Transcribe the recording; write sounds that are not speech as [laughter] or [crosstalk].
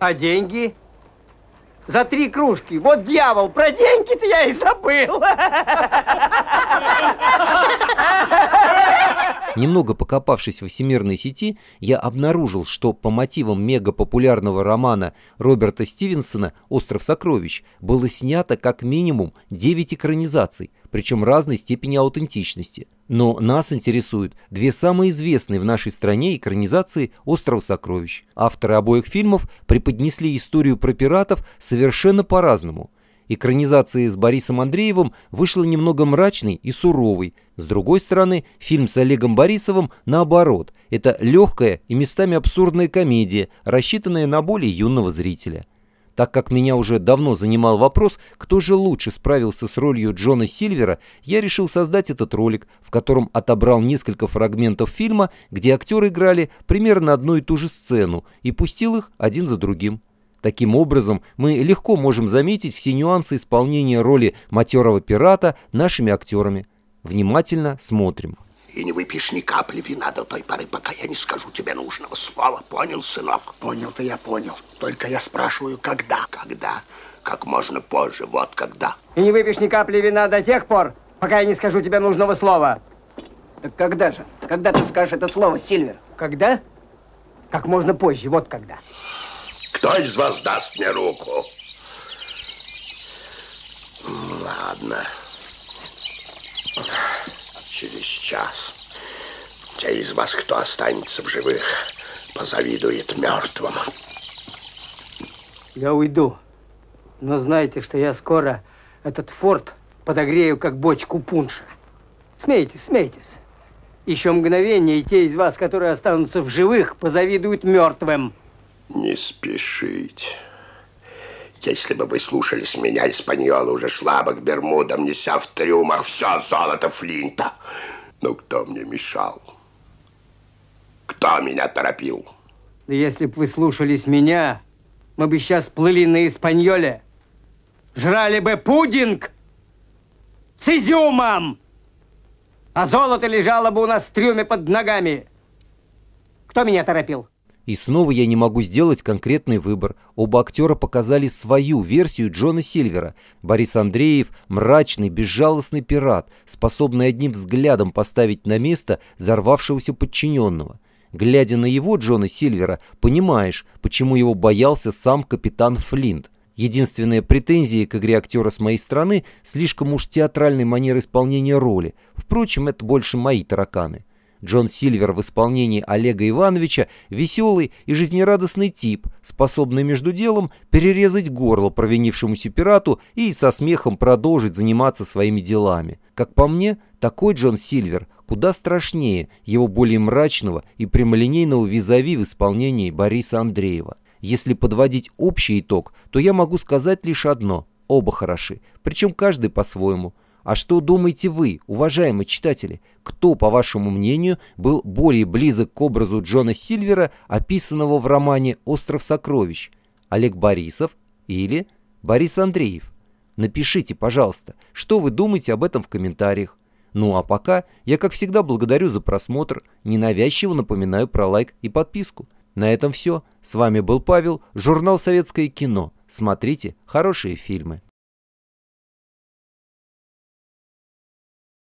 А деньги? За три кружки. Вот дьявол, про деньги-то я и забыл. [laughs] Немного покопавшись во всемирной сети, я обнаружил, что по мотивам мегапопулярного романа Роберта Стивенсона «Остров сокровищ» было снято как минимум 9 экранизаций, причем разной степени аутентичности. Но нас интересуют две самые известные в нашей стране экранизации «Остров сокровищ». Авторы обоих фильмов преподнесли историю про пиратов совершенно по-разному – экранизации с Борисом Андреевым вышла немного мрачной и суровой. С другой стороны, фильм с Олегом Борисовым наоборот. Это легкая и местами абсурдная комедия, рассчитанная на более юного зрителя. Так как меня уже давно занимал вопрос, кто же лучше справился с ролью Джона Сильвера, я решил создать этот ролик, в котором отобрал несколько фрагментов фильма, где актеры играли примерно одну и ту же сцену, и пустил их один за другим. Таким образом, мы легко можем заметить все нюансы исполнения роли матерого пирата нашими актерами. Внимательно смотрим. И не выпьешь ни капли вина до той поры, пока я не скажу тебе нужного слова. Понял, сынок? Понял-то я понял. Только я спрашиваю, когда? Когда? Как можно позже, вот когда. И не выпьешь ни капли вина до тех пор, пока я не скажу тебе нужного слова. Так когда же? Когда ты скажешь это слово, Сильвер? Когда? Как можно позже, вот когда. Когда? Кто из вас даст мне руку? Ладно. Через час те из вас, кто останется в живых, позавидует мертвым. Я уйду. Но знаете, что я скоро этот форт подогрею, как бочку пунша. Смейтесь, смейтесь. Еще мгновение, и те из вас, которые останутся в живых, позавидуют мертвым. Не спешить. Если бы вы слушались меня, Испаньола уже шла бы к Бермудам, неся в трюмах все золото Флинта. Но ну, кто мне мешал? Кто меня торопил? если бы вы слушались меня, мы бы сейчас плыли на Испаньоле, жрали бы пудинг с изюмом, а золото лежало бы у нас в трюме под ногами. Кто меня торопил? И снова я не могу сделать конкретный выбор. Оба актера показали свою версию Джона Сильвера. Борис Андреев – мрачный, безжалостный пират, способный одним взглядом поставить на место взорвавшегося подчиненного. Глядя на его Джона Сильвера, понимаешь, почему его боялся сам капитан Флинт. Единственная претензия к игре актера с моей стороны – слишком уж театральной манер исполнения роли. Впрочем, это больше мои тараканы. Джон Сильвер в исполнении Олега Ивановича – веселый и жизнерадостный тип, способный между делом перерезать горло провинившемуся пирату и со смехом продолжить заниматься своими делами. Как по мне, такой Джон Сильвер куда страшнее его более мрачного и прямолинейного визави в исполнении Бориса Андреева. Если подводить общий итог, то я могу сказать лишь одно – оба хороши, причем каждый по-своему – а что думаете вы, уважаемые читатели? Кто, по вашему мнению, был более близок к образу Джона Сильвера, описанного в романе «Остров сокровищ»? Олег Борисов или Борис Андреев? Напишите, пожалуйста, что вы думаете об этом в комментариях. Ну а пока я, как всегда, благодарю за просмотр, ненавязчиво напоминаю про лайк и подписку. На этом все. С вами был Павел, журнал «Советское кино». Смотрите хорошие фильмы.